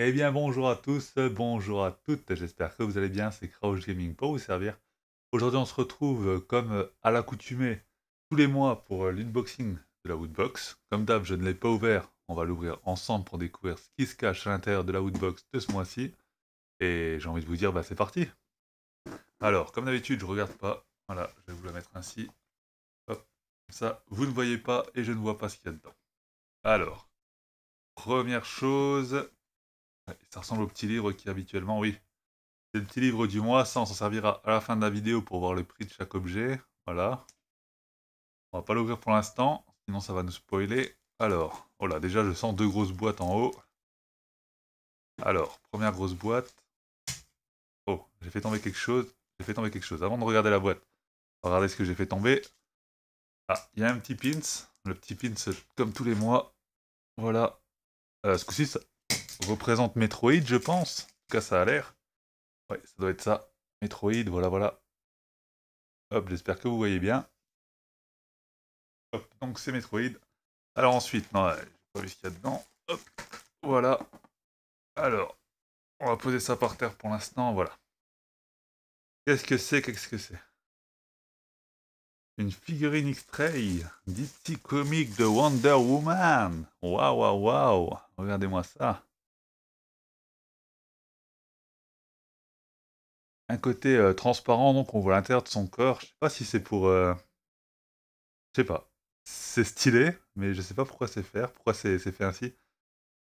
Eh bien bonjour à tous, bonjour à toutes, j'espère que vous allez bien, c'est Crouch Gaming pour vous servir. Aujourd'hui on se retrouve euh, comme euh, à l'accoutumée tous les mois pour euh, l'unboxing de la Woodbox. Comme d'hab je ne l'ai pas ouvert, on va l'ouvrir ensemble pour découvrir ce qui se cache à l'intérieur de la Woodbox de ce mois-ci. Et j'ai envie de vous dire bah c'est parti Alors comme d'habitude je ne regarde pas, voilà je vais vous la mettre ainsi. Hop, comme ça vous ne voyez pas et je ne vois pas ce qu'il y a dedans. Alors, première chose, ça ressemble au petit livre qui habituellement, oui. C'est le petit livre du mois, ça on s'en servira à la fin de la vidéo pour voir le prix de chaque objet. Voilà. On va pas l'ouvrir pour l'instant, sinon ça va nous spoiler. Alors, voilà, oh déjà je sens deux grosses boîtes en haut. Alors, première grosse boîte. Oh, j'ai fait tomber quelque chose. J'ai fait tomber quelque chose. Avant de regarder la boîte, regardez ce que j'ai fait tomber. Ah, il y a un petit pins. Le petit pins, comme tous les mois. Voilà. Euh, ce coup-ci, ça, représente Metroid, je pense. En tout cas, ça a l'air. Ouais, ça doit être ça. Metroid, voilà, voilà. Hop, j'espère que vous voyez bien. Hop, donc c'est Metroid. Alors ensuite, non, j'ai pas vu ce qu'il y a dedans. Hop, voilà. Alors, on va poser ça par terre pour l'instant, voilà. Qu'est-ce que c'est, qu'est-ce que c'est Une figurine X-Tray, DC Comic de Wonder Woman. Waouh, waouh, waouh. Regardez-moi ça. un côté euh, transparent, donc on voit l'intérieur de son corps. Je sais pas si c'est pour. Euh, je sais pas. C'est stylé, mais je sais pas pourquoi c'est fait, pourquoi c'est fait ainsi.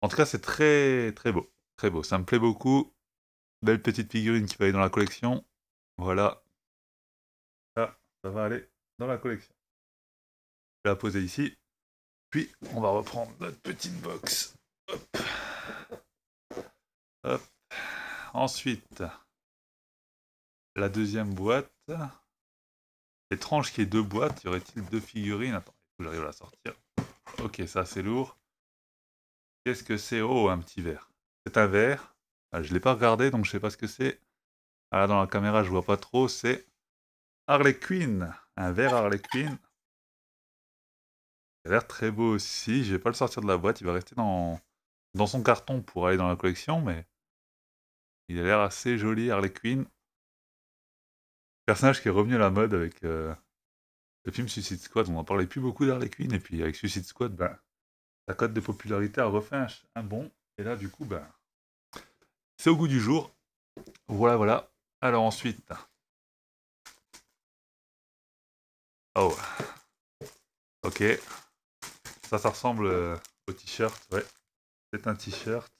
En tout cas, c'est très très beau, très beau. Ça me plaît beaucoup. Belle petite figurine qui va aller dans la collection. Voilà. Ça, va aller dans la collection. Je vais la poser ici. Puis on va reprendre notre petite box. Hop. Hop. Ensuite, la deuxième boîte. C'est étrange qu'il y ait deux boîtes. Y aurait-il deux figurines Attends, j'arrive à la sortir. Ok, ça c'est lourd. Qu'est-ce que c'est Oh, un petit verre. C'est un verre. Ah, je ne l'ai pas regardé, donc je sais pas ce que c'est. Ah, dans la caméra, je vois pas trop. C'est Harley Quinn. Un verre Harley Quinn. Il a l'air très beau aussi. Je vais pas le sortir de la boîte. Il va rester dans, dans son carton pour aller dans la collection, mais il a l'air assez joli, Harley Quinn personnage qui est revenu à la mode avec euh, le film Suicide Squad. On n'en parlait plus beaucoup d'Harley Quinn, et puis avec Suicide Squad, ben, sa cote de popularité a refait un, bon. Et là, du coup, ben, c'est au goût du jour. Voilà, voilà. Alors ensuite. Oh. Ok. Ça, ça ressemble euh, au t-shirt, ouais. C'est un t-shirt.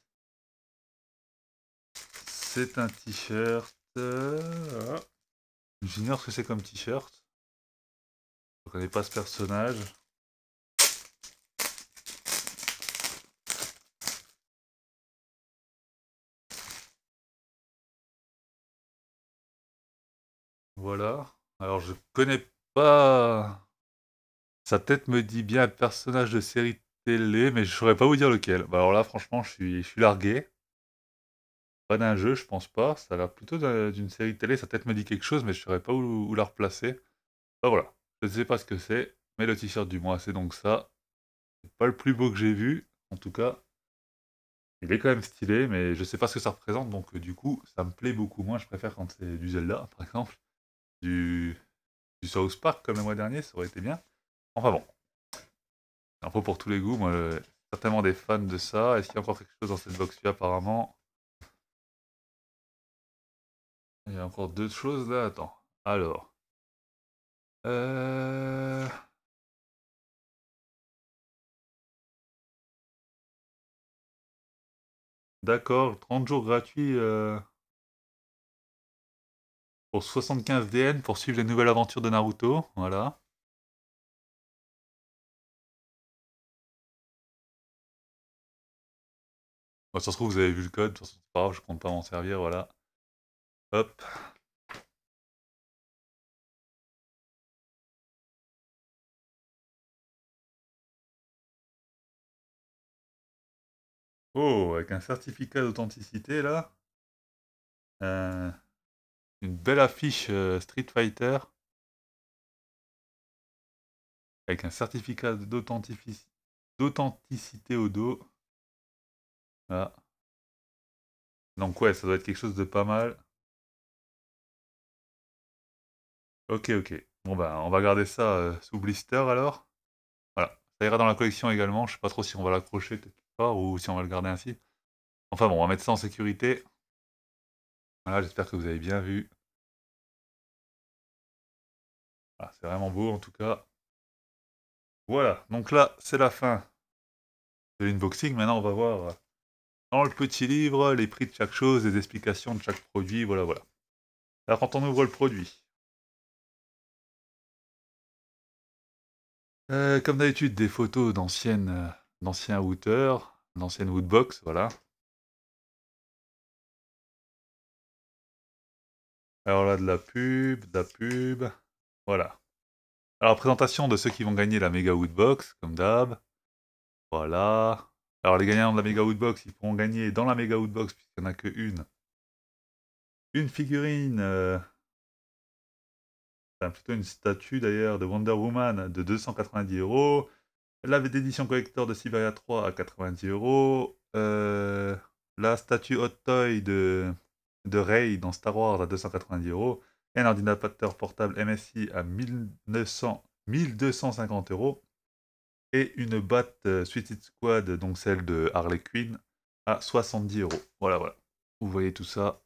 C'est un t-shirt. Euh, J'ignore ce que c'est comme t-shirt. Je connais pas ce personnage. Voilà. Alors je connais pas. Sa tête me dit bien un personnage de série télé, mais je saurais pas vous dire lequel. Bah, alors là, franchement, je suis, je suis largué. Pas d'un jeu, je pense pas. Ça a l'air plutôt d'une série télé. Ça peut-être me dit quelque chose, mais je ne saurais pas où, la replacer. Bah voilà. Je ne sais pas ce que c'est, mais le t-shirt du mois, c'est donc ça. C'est pas le plus beau que j'ai vu. En tout cas, il est quand même stylé, mais je sais pas ce que ça représente. Donc euh, du coup, ça me plaît beaucoup moins. Je préfère quand c'est du Zelda, par exemple. Du, du South Park, comme le mois dernier, ça aurait été bien. Enfin bon. Un peu pour tous les goûts. Moi, euh, certainement des fans de ça. Est-ce qu'il y a encore quelque chose dans cette box-là, apparemment Il y a encore deux choses là, attends. Alors. Euh... D'accord, 30 jours gratuits euh... pour 75 DN pour suivre les nouvelles aventures de Naruto. Voilà. ça se trouve, vous avez vu le code, de toute façon, c'est pas grave, je compte pas m'en servir, voilà. Oh, avec un certificat d'authenticité là. Euh, une belle affiche euh, Street Fighter. Avec un certificat d'authenticité au dos. Donc ouais, ça doit être quelque chose de pas mal. Ok, ok. Bon bah on va garder ça euh, sous blister alors. Voilà, ça ira dans la collection également. Je sais pas trop si on va l'accrocher peut ou si on va le garder ainsi. Enfin bon, on va mettre ça en sécurité. Voilà, j'espère que vous avez bien vu. Ah, c'est vraiment beau en tout cas. Voilà, donc là c'est la fin de l'unboxing, Maintenant on va voir euh, dans le petit livre les prix de chaque chose, les explications de chaque produit. Voilà, voilà. alors quand on ouvre le produit, Euh, comme d'habitude, des photos euh, d'anciens routeurs, d'anciennes woodbox, voilà. Alors là, de la pub, de la pub, voilà. Alors, présentation de ceux qui vont gagner la méga woodbox, comme d'hab. Voilà. Alors, les gagnants de la méga woodbox, ils pourront gagner dans la méga woodbox, puisqu'il n'y en a qu'une. une. Une figurine... Euh, plutôt une statue d'ailleurs de Wonder Woman de 290 euros, la d'édition collector de Siberia 3 à 90 euros, euh, la statue Hot Toy de, de Rey dans Star Wars à 290 euros, un ordinateur portable MSI à 1900, 1250 euros, et une batte euh, Suicide Squad, donc celle de Harley Quinn, à 70 euros. Voilà, voilà. Vous voyez tout ça.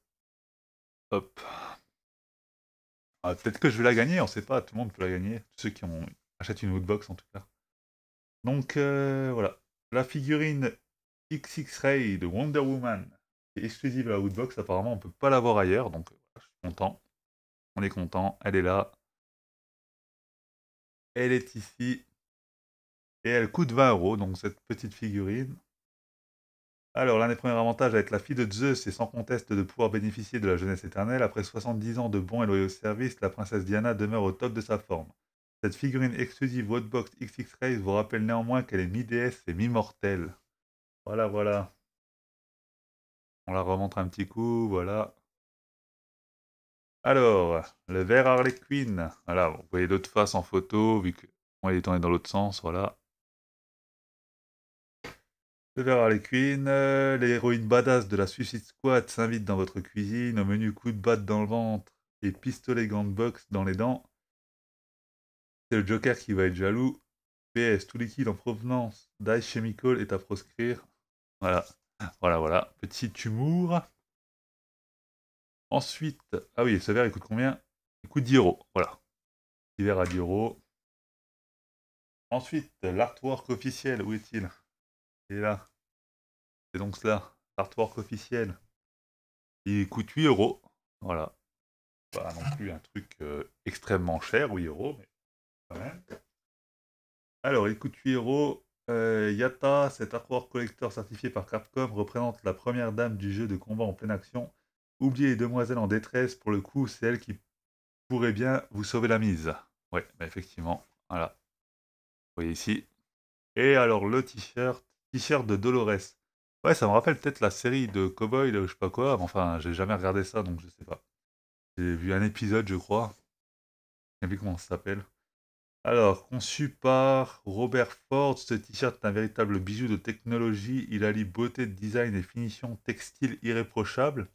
Hop. Ah, peut-être que je vais la gagner, on ne sait pas, tout le monde peut la gagner. tous Ceux qui ont... achètent une woodbox en tout cas. Donc euh, voilà, la figurine XX-Ray de Wonder Woman est exclusive à la woodbox, apparemment on ne peut pas l'avoir ailleurs, donc euh, je suis content. On est content, elle est là. Elle est ici. Et elle coûte 20 euros, donc cette petite figurine. Alors, l'un des premiers avantages à être la fille de Zeus, c'est sans conteste de pouvoir bénéficier de la jeunesse éternelle. Après 70 ans de bons et loyaux services, la princesse Diana demeure au top de sa forme. Cette figurine exclusive Watchbox XX Race vous rappelle néanmoins qu'elle est mi-déesse et mi-mortelle. Voilà, voilà. On la remontre un petit coup, voilà. Alors, le verre Harley Quinn. Voilà, vous voyez l'autre face en photo, vu il est tourné dans l'autre sens, voilà. Les Harley euh, l'héroïne badass de la Suicide Squad s'invite dans votre cuisine, au menu coup de batte dans le ventre et pistolet gant de dans les dents. C'est le Joker qui va être jaloux. PS, tout liquide en provenance d'Ice Chemical est à proscrire. Voilà, voilà, voilà. Petit humour. Ensuite, ah oui, ce verre coûte combien Il coûte 10 euros. Voilà. Petit verre à 10 euros. Ensuite, l'artwork officiel, où est-il et là. C'est donc cela. Artwork officiel. Il coûte 8 euros. Voilà. Pas non plus un truc euh, extrêmement cher, 8 euros, mais quand même. Alors, il coûte 8 euros. Euh, Yata, cet artwork collector certifié par Capcom, représente la première dame du jeu de combat en pleine action. Oubliez les demoiselles en détresse, pour le coup, c'est elle qui pourrait bien vous sauver la mise. Oui, bah, effectivement, voilà. Vous voyez ici. Et alors le t-shirt t-shirt de Dolores. Ouais, ça me rappelle peut-être la série de Cowboy, je sais pas quoi, enfin, j'ai jamais regardé ça, donc je sais pas. J'ai vu un épisode, je crois. Je sais plus comment ça s'appelle. Alors, conçu par Robert Ford, ce t-shirt est un véritable bijou de technologie. Il allie beauté, de design et finition textile irréprochable.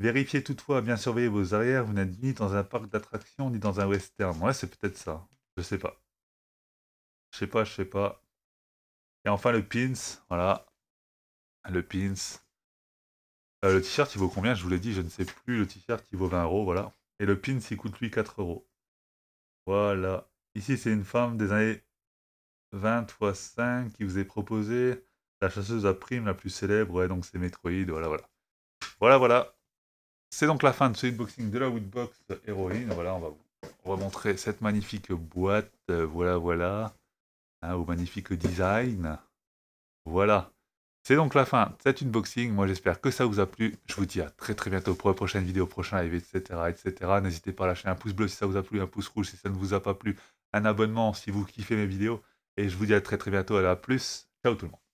Vérifiez toutefois bien surveiller vos arrières, vous n'êtes ni dans un parc d'attractions ni dans un western. Ouais, c'est peut-être ça. Je sais pas. Je sais pas, je sais pas. Et enfin le pins, voilà. Le pins. Euh, le t-shirt il vaut combien Je vous l'ai dit, je ne sais plus. Le t-shirt il vaut 20 euros, voilà. Et le pins il coûte lui 4 euros. Voilà. Ici c'est une femme des années 20 x 5 qui vous est proposée. La chasseuse à prime la plus célèbre, ouais, donc c'est Metroid, voilà, voilà. Voilà, voilà. C'est donc la fin de ce unboxing de la Woodbox Héroïne. Voilà, on va vous montrer cette magnifique boîte. Euh, voilà, voilà. Hein, au magnifique design. Voilà. C'est donc la fin de une unboxing. Moi, j'espère que ça vous a plu. Je vous dis à très très bientôt pour une prochaine vidéo, prochain live, etc. etc. N'hésitez pas à lâcher un pouce bleu si ça vous a plu, un pouce rouge si ça ne vous a pas plu, un abonnement si vous kiffez mes vidéos. Et je vous dis à très très bientôt. À la plus. Ciao tout le monde.